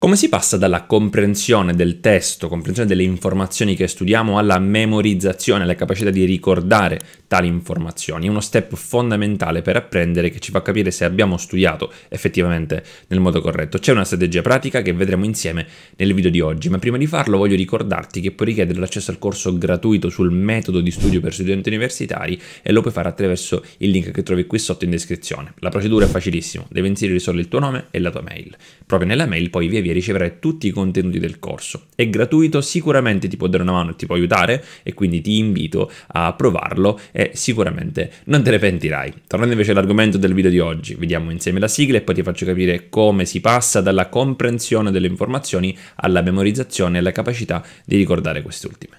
Come si passa dalla comprensione del testo, comprensione delle informazioni che studiamo, alla memorizzazione, alla capacità di ricordare tali informazioni? È uno step fondamentale per apprendere che ci fa capire se abbiamo studiato effettivamente nel modo corretto. C'è una strategia pratica che vedremo insieme nel video di oggi, ma prima di farlo voglio ricordarti che puoi richiedere l'accesso al corso gratuito sul metodo di studio per studenti universitari e lo puoi fare attraverso il link che trovi qui sotto in descrizione. La procedura è facilissima, devi inserire solo il tuo nome e la tua mail. Proprio nella mail poi via via devi ricevere tutti i contenuti del corso. È gratuito, sicuramente ti può dare una mano e ti può aiutare e quindi ti invito a provarlo e sicuramente non te ne pentirai. Tornando invece all'argomento del video di oggi, vediamo insieme la sigla e poi ti faccio capire come si passa dalla comprensione delle informazioni alla memorizzazione e alla capacità di ricordare queste ultime.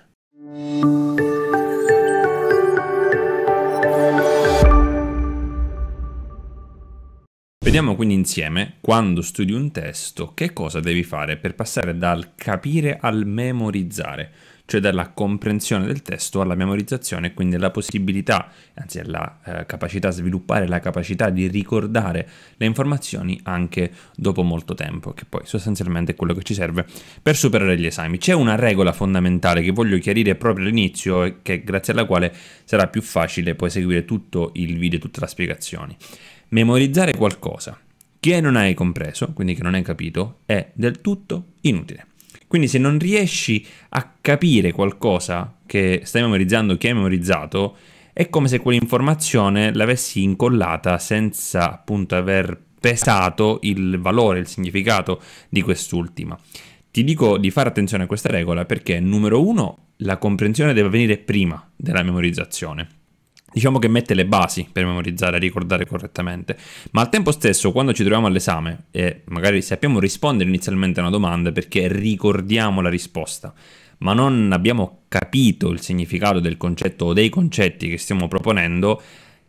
Vediamo quindi insieme, quando studi un testo, che cosa devi fare per passare dal capire al memorizzare, cioè dalla comprensione del testo alla memorizzazione, quindi alla possibilità, anzi alla eh, capacità, sviluppare la capacità di ricordare le informazioni anche dopo molto tempo, che poi sostanzialmente è quello che ci serve per superare gli esami. C'è una regola fondamentale che voglio chiarire proprio all'inizio e che grazie alla quale sarà più facile poi seguire tutto il video, tutte le spiegazioni memorizzare qualcosa che non hai compreso, quindi che non hai capito, è del tutto inutile. Quindi se non riesci a capire qualcosa che stai memorizzando, che hai memorizzato, è come se quell'informazione l'avessi incollata senza appunto aver pesato il valore, il significato di quest'ultima. Ti dico di fare attenzione a questa regola perché numero uno, la comprensione deve avvenire prima della memorizzazione diciamo che mette le basi per memorizzare e ricordare correttamente, ma al tempo stesso quando ci troviamo all'esame e magari sappiamo rispondere inizialmente a una domanda perché ricordiamo la risposta, ma non abbiamo capito il significato del concetto o dei concetti che stiamo proponendo,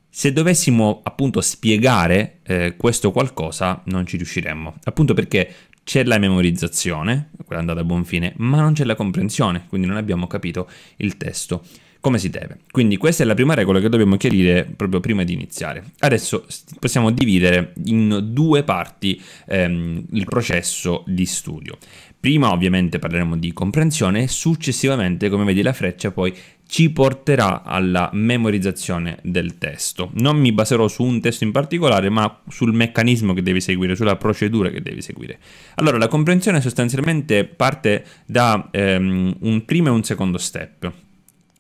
se dovessimo appunto spiegare eh, questo qualcosa non ci riusciremmo, appunto perché c'è la memorizzazione, quella è andata a buon fine, ma non c'è la comprensione, quindi non abbiamo capito il testo come si deve. Quindi questa è la prima regola che dobbiamo chiarire proprio prima di iniziare. Adesso possiamo dividere in due parti ehm, il processo di studio. Prima ovviamente parleremo di comprensione e successivamente, come vedi la freccia, poi ci porterà alla memorizzazione del testo. Non mi baserò su un testo in particolare, ma sul meccanismo che devi seguire, sulla procedura che devi seguire. Allora, la comprensione sostanzialmente parte da ehm, un primo e un secondo step.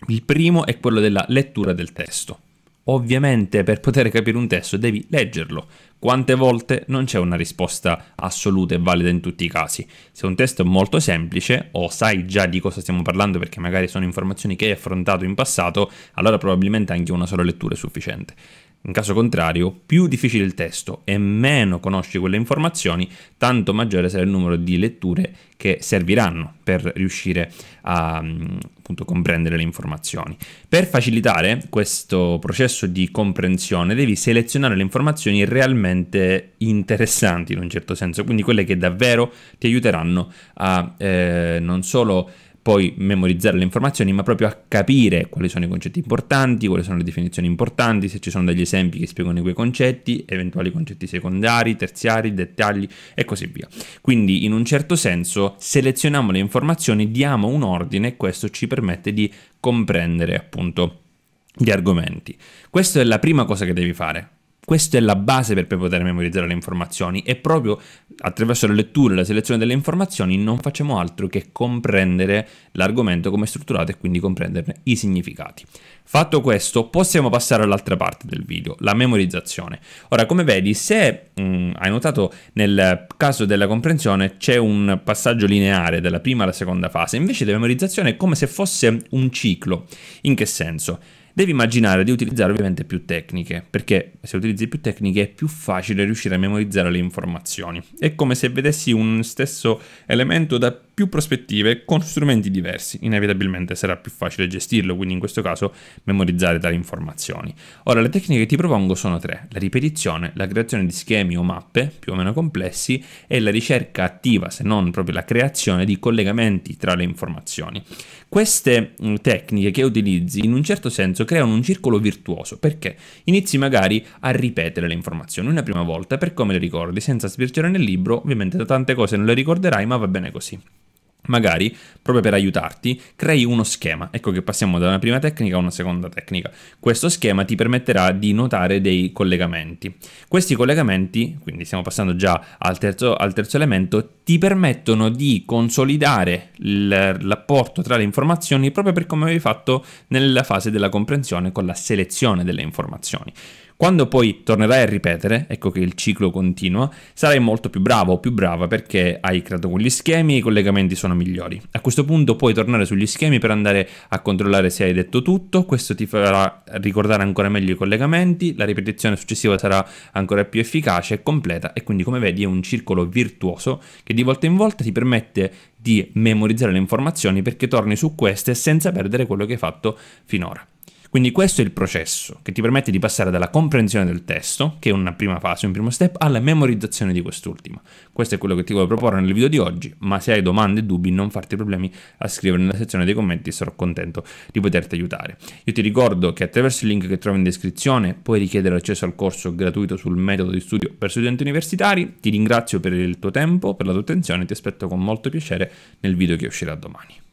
Il primo è quello della lettura del testo. Ovviamente per poter capire un testo devi leggerlo. Quante volte non c'è una risposta assoluta e valida in tutti i casi. Se un testo è molto semplice o sai già di cosa stiamo parlando perché magari sono informazioni che hai affrontato in passato, allora probabilmente anche una sola lettura è sufficiente. In caso contrario, più difficile il testo e meno conosci quelle informazioni, tanto maggiore sarà il numero di letture che serviranno per riuscire a mm, appunto, comprendere le informazioni. Per facilitare questo processo di comprensione devi selezionare le informazioni realmente interessanti in un certo senso, quindi quelle che davvero ti aiuteranno a eh, non solo poi memorizzare le informazioni, ma proprio a capire quali sono i concetti importanti, quali sono le definizioni importanti, se ci sono degli esempi che spiegano quei concetti, eventuali concetti secondari, terziari, dettagli e così via. Quindi in un certo senso selezioniamo le informazioni, diamo un ordine e questo ci permette di comprendere appunto gli argomenti. Questa è la prima cosa che devi fare questa è la base per poter memorizzare le informazioni e proprio attraverso la lettura e la selezione delle informazioni non facciamo altro che comprendere l'argomento come è strutturato e quindi comprenderne i significati. Fatto questo possiamo passare all'altra parte del video, la memorizzazione. Ora come vedi se mh, mm, hai notato nel caso della comprensione c'è un passaggio lineare dalla prima alla seconda fase, invece la memorizzazione è come se fosse un ciclo. In che senso? Devi immaginare di utilizzare ovviamente più tecniche, perché se utilizzi più tecniche è più facile riuscire a memorizzare le informazioni. È come se vedessi un stesso elemento da più prospettive con strumenti diversi, inevitabilmente sarà più facile gestirlo, quindi in questo caso memorizzare tali informazioni. Ora, le tecniche che ti propongo sono tre, la ripetizione, la creazione di schemi o mappe più o meno complessi e la ricerca attiva, se non proprio la creazione di collegamenti tra le informazioni. Queste mm, tecniche che utilizzi in un certo senso creano un circolo virtuoso, perché inizi magari a ripetere le informazioni una prima volta per come le ricordi, senza sbirciare nel libro, ovviamente da tante cose non le ricorderai, ma va bene così magari proprio per aiutarti crei uno schema ecco che passiamo da una prima tecnica a una seconda tecnica questo schema ti permetterà di notare dei collegamenti questi collegamenti quindi stiamo passando già al terzo, al terzo elemento ti permettono di consolidare l'apporto tra le informazioni proprio per come avevi fatto nella fase della comprensione con la selezione delle informazioni. Quando poi tornerai a ripetere, ecco che il ciclo continua, sarai molto più bravo o più brava perché hai creato quegli schemi e i collegamenti sono migliori. A questo punto puoi tornare sugli schemi per andare a controllare se hai detto tutto, questo ti farà ricordare ancora meglio i collegamenti, la ripetizione successiva sarà ancora più efficace e completa e quindi come vedi è un circolo virtuoso che di volta in volta ti permette di memorizzare le informazioni perché torni su queste senza perdere quello che hai fatto finora. Quindi questo è il processo che ti permette di passare dalla comprensione del testo, che è una prima fase, un primo step, alla memorizzazione di quest'ultima. Questo è quello che ti voglio proporre nel video di oggi, ma se hai domande e dubbi non farti problemi a scrivere nella sezione dei commenti, sarò contento di poterti aiutare. Io ti ricordo che attraverso il link che trovi in descrizione puoi richiedere l'accesso al corso gratuito sul metodo di studio per studenti universitari, ti ringrazio per il tuo tempo, per la tua attenzione e ti aspetto con molto piacere nel video che uscirà domani.